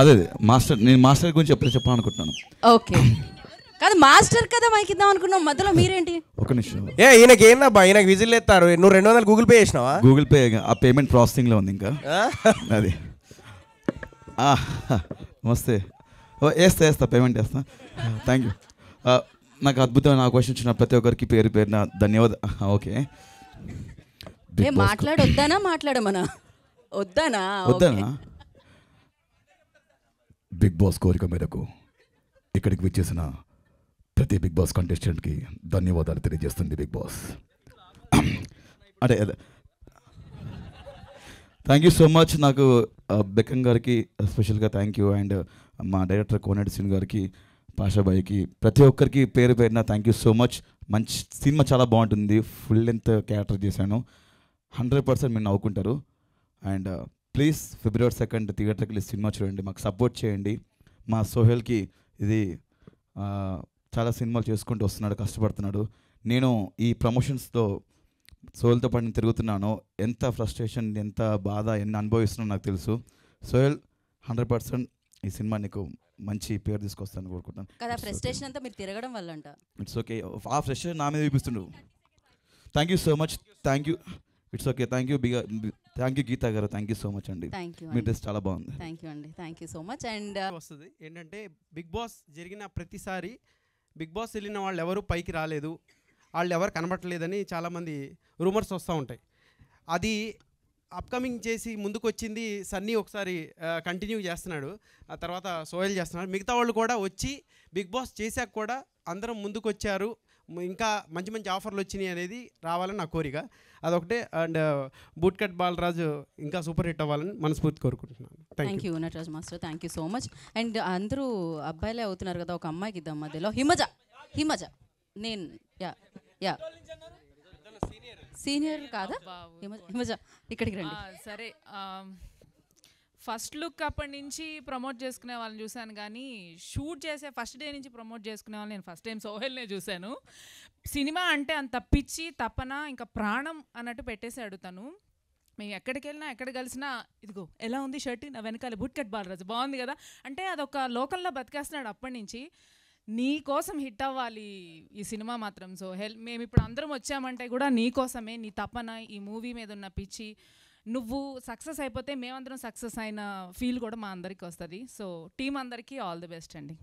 అదే మాస్టర్ నేను మాస్టర్ గురించి ఎప్పుడు చెప్పాలనుకుంటున్నాను ఓకే కాదు మాస్టర్ కదా మైక్ ఇద్దాం అనుకున్నాం మధ్యలో మీరేంటి ఒక నిమిషం ఏ ఈయనకి ఏందబ్బా ఈయనకి విజిల్ లేస్తారు నువ్వు రెండు వందలు గూగుల్ పే చేసినావా గూగుల్ పే ఆ పేమెంట్ ప్రాసెసింగ్ లో ఉంది ఇంకా అది నమస్తే వేస్తా వేస్తా పేమెంట్ వేస్తా థ్యాంక్ యూ నాకు అద్భుతమైన అవకాశం ఇచ్చిన ప్రతి ఒక్కరికి పేరు పేరున ధన్యవాద ఓకే మాట్లాడొద్దానా మాట్లాడమనా వద్దానా వద్దానా బిగ్ బాస్ కోరిక మేరకు ఇక్కడికి విచ్చేసిన ప్రతి బిగ్ బాస్ కంటెస్టెంట్కి ధన్యవాదాలు తెలియజేస్తుంది బిగ్ బాస్ అంటే థ్యాంక్ యూ సో మచ్ నాకు బెక్కం గారికి స్పెషల్గా థ్యాంక్ యూ అండ్ మా డైరెక్టర్ కోనేటి సింగ్ గారికి పాషాబాయికి ప్రతి ఒక్కరికి పేరు పేరున థ్యాంక్ యూ సో మచ్ మంచి సినిమా చాలా బాగుంటుంది ఫుల్ లెంత్ క్యారెక్టర్ చేశాను హండ్రెడ్ పర్సెంట్ మీరు నవ్వుకుంటారు అండ్ ప్లీజ్ ఫిబ్రవరి సెకండ్ థియేటర్కి సినిమా చూడండి మాకు సపోర్ట్ చేయండి మా సోహెల్కి ఇది చాలా సినిమాలు చేసుకుంటూ వస్తున్నాడు కష్టపడుతున్నాడు నేను ఈ ప్రమోషన్స్తో సోహెల్తో పాటు నేను తిరుగుతున్నాను ఎంత ఫ్రస్ట్రేషన్ ఎంత బాధ ఎన్ని అనుభవిస్తున్నా నాకు తెలుసు సోహెల్ హండ్రెడ్ పర్సెంట్ ఈ సినిమా నీకు మంచి పేరు తీసుకొస్తాను కోరుకుంటాను కదా ఫ్రస్ట్రేషన్ అంతా మీరు తిరగడం వల్ల అంట ఇట్స్ ఓకే ఆ ఫ్రస్ట్రేషన్ నా మీద చూపిస్తుండ్రు thank you so much thank you it's okay thank you బిగా thank you Geetha garu thank you so much అండి థ్యాంక్ యూ మీ డ్రెస్ చాలా బాగుంది థ్యాంక్ యూ అండి thank you so much and వస్తుంది ఏంటంటే బిగ్ బాస్ జరిగిన ప్రతిసారి బిగ్ బాస్ వెళ్ళిన వాళ్ళు ఎవరు పైకి రాలేదు వాళ్ళు ఎవరు కనబట్టలేదని చాలామంది రూమర్స్ వస్తూ ఉంటాయి అది అప్కమింగ్ చేసి ముందుకు వచ్చింది సన్నీ ఒకసారి కంటిన్యూ చేస్తున్నాడు ఆ తర్వాత సోయల్ చేస్తున్నాడు మిగతా వాళ్ళు కూడా వచ్చి బిగ్ బాస్ చేశాక కూడా అందరం ముందుకు వచ్చారు ఇంకా మంచి మంచి ఆఫర్లు వచ్చినాయి అనేది రావాలని నా కోరిక అదొకటే అండ్ బూట్ కట్ బాలరాజు ఇంకా సూపర్ హిట్ అవ్వాలని మనస్ఫూర్తి కోరుకుంటున్నాను thank you Nataraj master thank you so much and అందరూ అబ్బాయిలే అవుతున్నారు కదా ఒక అమ్మాయికి ఇద్దాం మధ్యలో హిమజ హిమజ నేను యా యా సీనియర్ కాదా హిమజ ఇక్కడికి రండి సరే ఫస్ట్ లుక్ అప్పటి నుంచి ప్రమోట్ చేసుకునే వాళ్ళని చూశాను కానీ షూట్ చేసే ఫస్ట్ డే నుంచి ప్రమోట్ చేసుకునే వాళ్ళని నేను ఫస్ట్ టైం సోహెల్నే చూశాను సినిమా అంటే అంత పిచ్చి తపన ఇంకా ప్రాణం అన్నట్టు పెట్టేశాడు తను మేము ఎక్కడికి వెళ్ళినా ఎక్కడ కలిసినా ఇదిగో ఎలా ఉంది షర్ట్ నా వెనకాల బుట్కెట్ బాలరాజు బాగుంది కదా అంటే అదొక లోకల్లో బతికేస్తున్నాడు అప్పటి నుంచి నీ కోసం హిట్ అవ్వాలి ఈ సినిమా మాత్రం సోహెల్ మేము ఇప్పుడు అందరం వచ్చామంటే కూడా నీ కోసమే నీ తపన ఈ మూవీ మీద ఉన్న పిచ్చి నువ్వు సక్సెస్ అయిపోతే మేమందరం సక్సెస్ అయిన ఫీల్ కూడా మా అందరికీ వస్తుంది సో టీం అందరికీ ఆల్ ది బెస్ట్ అండి